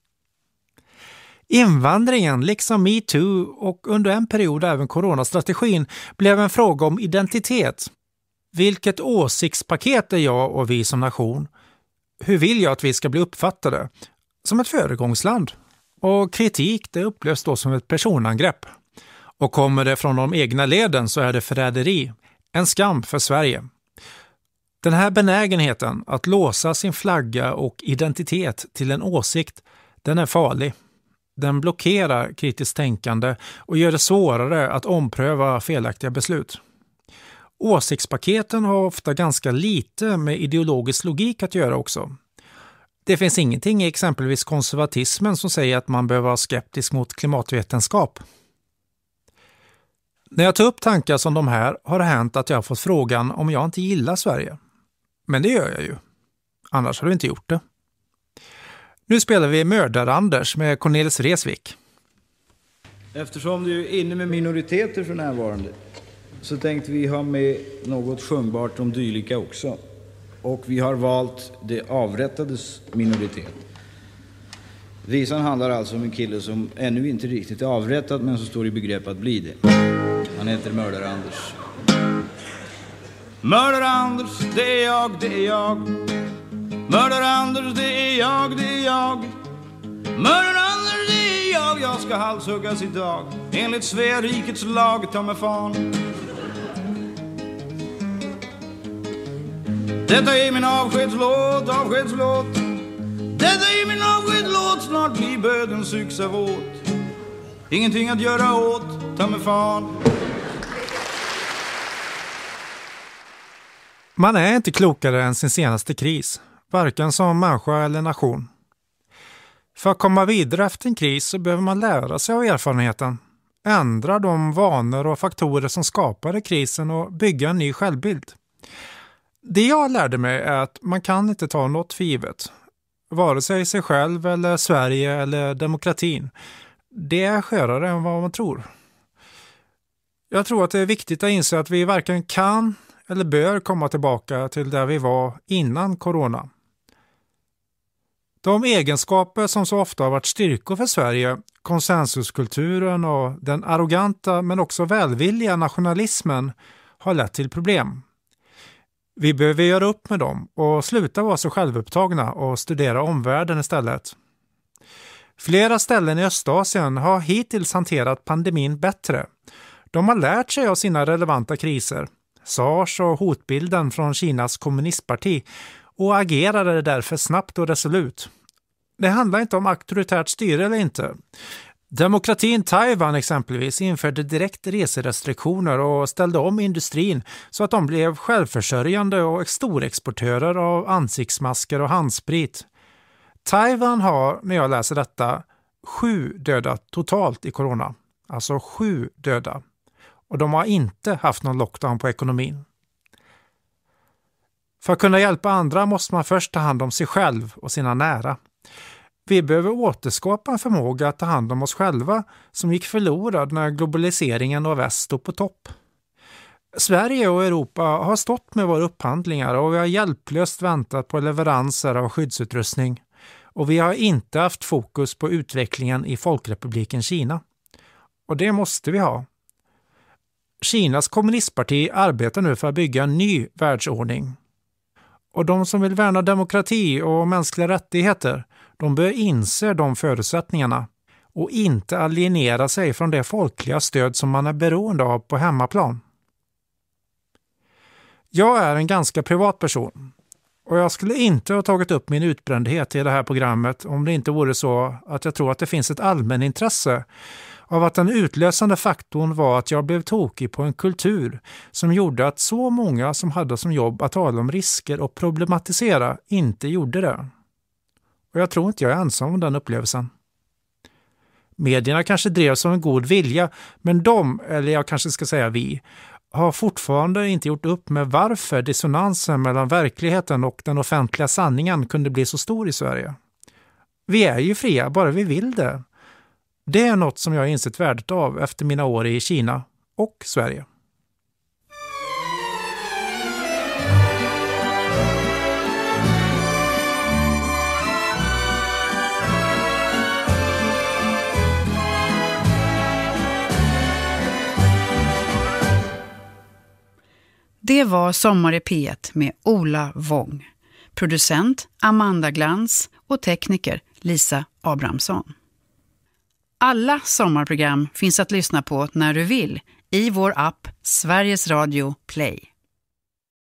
Invandringen, liksom metoo och under en period även coronastrategin, blev en fråga om identitet. Vilket åsiktspaket är jag och vi som nation? Hur vill jag att vi ska bli uppfattade? Som ett föregångsland. Och kritik det upplevs då som ett personangrepp. Och kommer det från de egna leden så är det förräderi, en skam för Sverige. Den här benägenheten att låsa sin flagga och identitet till en åsikt, den är farlig. Den blockerar kritiskt tänkande och gör det svårare att ompröva felaktiga beslut. Åsiktspaketen har ofta ganska lite med ideologisk logik att göra också. Det finns ingenting i exempelvis konservatismen som säger att man behöver vara skeptisk mot klimatvetenskap. När jag tar upp tankar som de här har det hänt att jag har fått frågan om jag inte gillar Sverige. Men det gör jag ju. Annars hade jag inte gjort det. Nu spelar vi Mördar-Anders med Cornelis Resvik. Eftersom du är inne med minoriteter för närvarande så tänkte vi ha med något sjungbart om dylika också. Och vi har valt det avrättades minoritet. Visan handlar alltså om en kille som ännu inte riktigt är avrättad men som står i begrepp att bli det. Han heter Mördar-Anders. Mördar-Anders, det är jag, det är jag. Mördar-Anders, det är jag, det är jag. Mördar-Anders, det är jag. Jag ska halshuggas idag. Enligt Svea rikets lag, ta mig fan. Detta är min avskedslåt, avskedslåt. Detta är min avskedslåt snart bli bögens yxa våt. Ingenting att göra åt, ta mig fan. Man är inte klokare än sin senaste kris, varken som människa eller nation. För att komma vidare efter en kris så behöver man lära sig av erfarenheten, ändra de vanor och faktorer som skapade krisen och bygga en ny självbild. Det jag lärde mig är att man kan inte ta något för givet vare sig sig själv eller Sverige eller demokratin. Det är skörare än vad man tror. Jag tror att det är viktigt att inse att vi varken kan eller bör komma tillbaka till där vi var innan corona. De egenskaper som så ofta har varit styrkor för Sverige, konsensuskulturen och den arroganta men också välvilliga nationalismen har lett till problem. Vi behöver göra upp med dem och sluta vara så självupptagna och studera omvärlden istället. Flera ställen i Östasien har hittills hanterat pandemin bättre. De har lärt sig av sina relevanta kriser, sars och hotbilden från Kinas kommunistparti och agerade därför snabbt och resolut. Det handlar inte om auktoritärt styre eller inte. Demokratin Taiwan exempelvis införde direkt reserestriktioner och ställde om industrin så att de blev självförsörjande och storexportörer av ansiktsmasker och handsprit. Taiwan har, när jag läser detta, sju döda totalt i corona. Alltså sju döda. Och de har inte haft någon lockdown på ekonomin. För att kunna hjälpa andra måste man först ta hand om sig själv och sina nära. Vi behöver återskapa en förmåga att ta hand om oss själva som gick förlorad när globaliseringen av väst stod på topp. Sverige och Europa har stått med våra upphandlingar och vi har hjälplöst väntat på leveranser av skyddsutrustning. Och vi har inte haft fokus på utvecklingen i Folkrepubliken Kina. Och det måste vi ha. Kinas kommunistparti arbetar nu för att bygga en ny världsordning. Och de som vill värna demokrati och mänskliga rättigheter de bör inse de förutsättningarna och inte alienera sig från det folkliga stöd som man är beroende av på hemmaplan. Jag är en ganska privat person och jag skulle inte ha tagit upp min utbrändhet i det här programmet om det inte vore så att jag tror att det finns ett allmänintresse av att den utlösande faktorn var att jag blev tokig på en kultur som gjorde att så många som hade som jobb att tala om risker och problematisera inte gjorde det. Och jag tror inte jag är ensam om den upplevelsen. Medierna kanske drevs av en god vilja, men de, eller jag kanske ska säga vi, har fortfarande inte gjort upp med varför dissonansen mellan verkligheten och den offentliga sanningen kunde bli så stor i Sverige. Vi är ju fria, bara vi vill det. Det är något som jag insett värdet av efter mina år i Kina och Sverige. Det var Sommar i P1 med Ola Wång. Producent Amanda Glans och tekniker Lisa Abrahamsson. Alla sommarprogram finns att lyssna på när du vill i vår app Sveriges Radio Play.